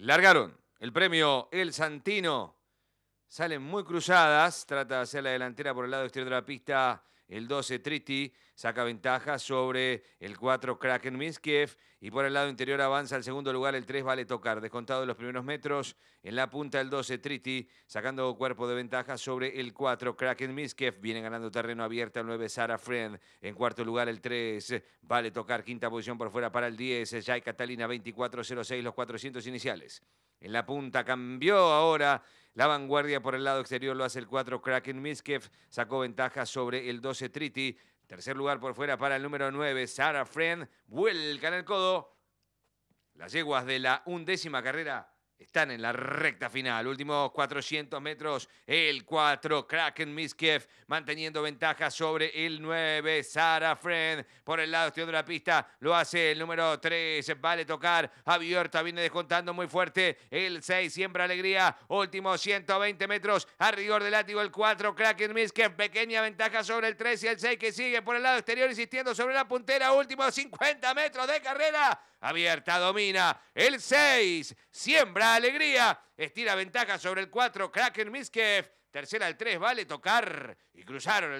largaron el premio El Santino Salen muy cruzadas, trata de hacer la delantera por el lado exterior de la pista. El 12 Triti saca ventaja sobre el 4 Kraken Minskiev y por el lado interior avanza al segundo lugar el 3 Vale Tocar, descontado de los primeros metros. En la punta el 12 Triti sacando cuerpo de ventaja sobre el 4 Kraken Minskiev. Viene ganando terreno abierto el 9 Sara Friend. En cuarto lugar el 3 Vale Tocar, quinta posición por fuera para el 10 Jai Catalina 24-06 los 400 iniciales. En la punta cambió ahora la vanguardia por el lado exterior lo hace el 4 Kraken Miskev, sacó ventaja sobre el 12 Triti. Tercer lugar por fuera para el número 9, Sarah Friend. Vuelca en el codo. Las yeguas de la undécima carrera están en la recta final, últimos 400 metros, el 4, Kraken Miskev manteniendo ventaja sobre el 9, Sara Friend por el lado exterior de la pista, lo hace el número 3, vale tocar, abierta, viene descontando muy fuerte, el 6, siempre alegría, últimos 120 metros, a rigor del látigo el 4, Kraken Miskev, pequeña ventaja sobre el 3 y el 6 que sigue por el lado exterior insistiendo sobre la puntera, últimos 50 metros de carrera, Abierta, domina. El 6. Siembra alegría. Estira ventaja sobre el 4. Kraken Miskev. Tercera el 3. Vale tocar. Y cruzaron el